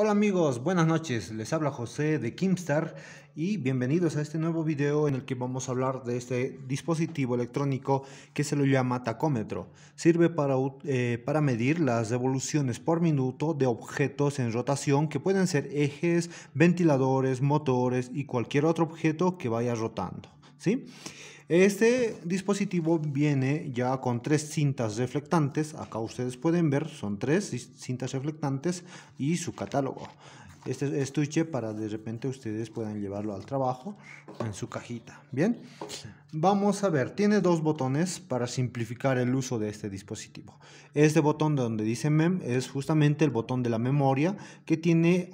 Hola amigos, buenas noches, les habla José de Kimstar y bienvenidos a este nuevo video en el que vamos a hablar de este dispositivo electrónico que se lo llama tacómetro. Sirve para, eh, para medir las revoluciones por minuto de objetos en rotación que pueden ser ejes, ventiladores, motores y cualquier otro objeto que vaya rotando. ¿sí? Este dispositivo viene ya con tres cintas reflectantes, acá ustedes pueden ver, son tres cintas reflectantes y su catálogo. Este estuche para de repente ustedes puedan llevarlo al trabajo en su cajita. Bien, vamos a ver, tiene dos botones para simplificar el uso de este dispositivo. Este botón donde dice MEM es justamente el botón de la memoria que tiene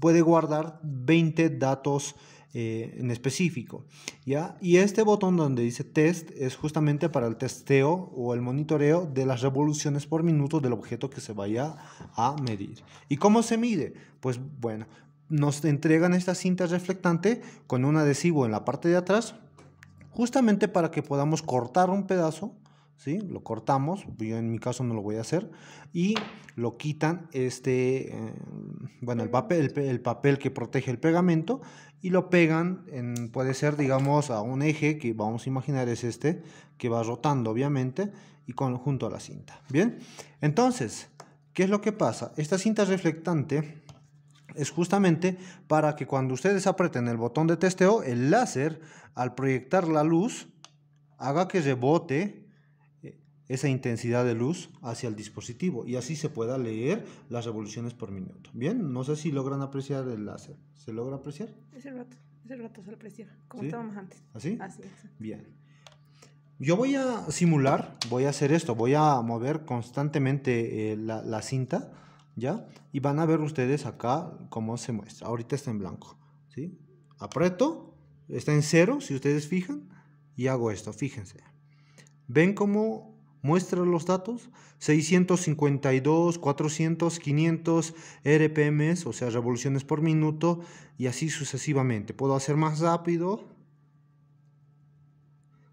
puede guardar 20 datos eh, en específico. ¿ya? Y este botón donde dice test es justamente para el testeo o el monitoreo de las revoluciones por minuto del objeto que se vaya a medir. ¿Y cómo se mide? Pues bueno, nos entregan esta cinta reflectante con un adhesivo en la parte de atrás, justamente para que podamos cortar un pedazo, ¿sí? lo cortamos, yo en mi caso no lo voy a hacer, y lo quitan, este, eh, bueno, el papel, el papel que protege el pegamento y lo pegan, en, puede ser, digamos, a un eje que vamos a imaginar es este, que va rotando, obviamente, y junto a la cinta. Bien, entonces, ¿qué es lo que pasa? Esta cinta reflectante es justamente para que cuando ustedes aprieten el botón de testeo, el láser, al proyectar la luz, haga que rebote esa intensidad de luz hacia el dispositivo y así se pueda leer las revoluciones por minuto. Bien, no sé si logran apreciar el láser. ¿Se logra apreciar? Es el rato, es el rato se aprecia, como estábamos antes. ¿Así? ¿Ah, así es. Bien. Yo voy a simular, voy a hacer esto, voy a mover constantemente eh, la, cinta, ¿ya? Y van a ver ustedes acá cómo se muestra. Ahorita está en blanco, ¿sí? Apreto está en cero, si ustedes fijan, y hago esto, fíjense. ¿Ven cómo muestra los datos, 652, 400, 500 RPMs, o sea, revoluciones por minuto, y así sucesivamente. Puedo hacer más rápido,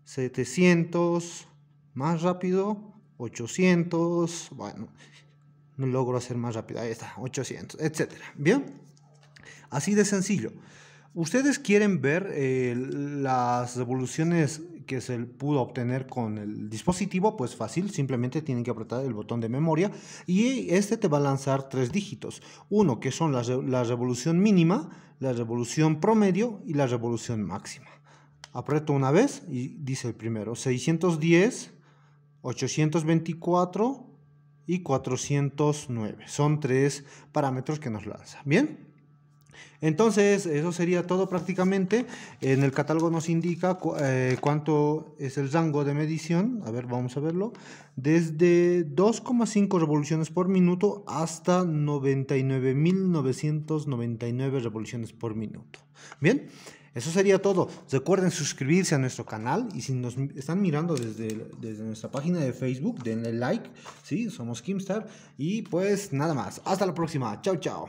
700, más rápido, 800, bueno, no logro hacer más rápido, ahí está, 800, etc. Bien, así de sencillo. ¿Ustedes quieren ver eh, las revoluciones que se pudo obtener con el dispositivo? Pues fácil, simplemente tienen que apretar el botón de memoria y este te va a lanzar tres dígitos. Uno que son la, revolución mínima, la revolución promedio y la revolución máxima. Aprieto una vez y dice el primero, 610, 824 y 409. Son tres parámetros que nos lanza. ¿Bien? Entonces, eso sería todo prácticamente. En el catálogo nos indica eh, cuánto es el rango de medición. A ver, vamos a verlo. Desde 2,5 revoluciones por minuto hasta 99.999 revoluciones por minuto. Bien, eso sería todo. Recuerden suscribirse a nuestro canal y si nos están mirando desde, desde nuestra página de Facebook, denle like. Sí, somos Kimstar. Y pues nada más. Hasta la próxima. Chao, chao.